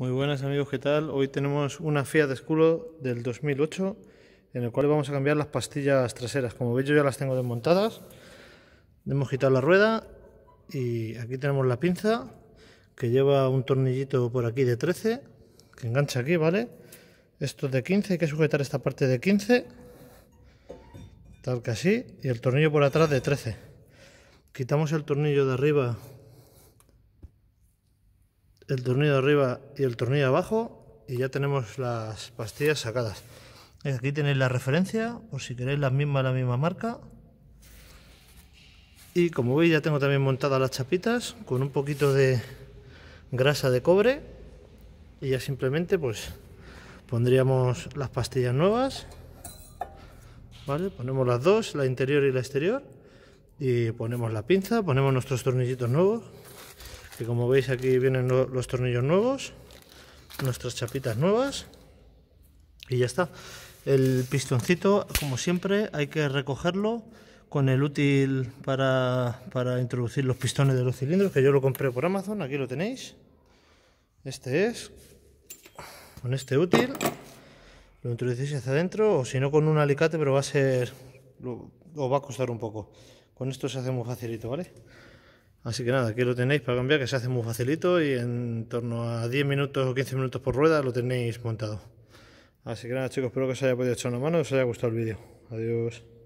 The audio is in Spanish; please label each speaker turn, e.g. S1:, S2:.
S1: Muy buenas amigos, ¿qué tal? Hoy tenemos una de escudo del 2008 en el cual vamos a cambiar las pastillas traseras. Como veis yo ya las tengo desmontadas. Hemos quitado la rueda y aquí tenemos la pinza que lleva un tornillito por aquí de 13 que engancha aquí, ¿vale? Esto es de 15, hay que sujetar esta parte de 15 tal que así y el tornillo por atrás de 13. Quitamos el tornillo de arriba el tornillo arriba y el tornillo abajo y ya tenemos las pastillas sacadas. Aquí tenéis la referencia, por si queréis las mismas, la misma marca. Y como veis ya tengo también montadas las chapitas con un poquito de grasa de cobre y ya simplemente pues pondríamos las pastillas nuevas. Ponemos las dos, la interior y la exterior y ponemos la pinza, ponemos nuestros tornillitos nuevos como veis aquí vienen los tornillos nuevos, nuestras chapitas nuevas y ya está. El pistoncito, como siempre, hay que recogerlo con el útil para, para introducir los pistones de los cilindros, que yo lo compré por Amazon, aquí lo tenéis. Este es, con este útil, lo introducís hacia adentro, o si no con un alicate, pero va a ser, o va a costar un poco. Con esto se hace muy facilito, ¿vale? Así que nada, aquí lo tenéis para cambiar, que se hace muy facilito y en torno a 10 minutos o 15 minutos por rueda lo tenéis montado. Así que nada chicos, espero que os haya podido echar una mano y os haya gustado el vídeo. Adiós.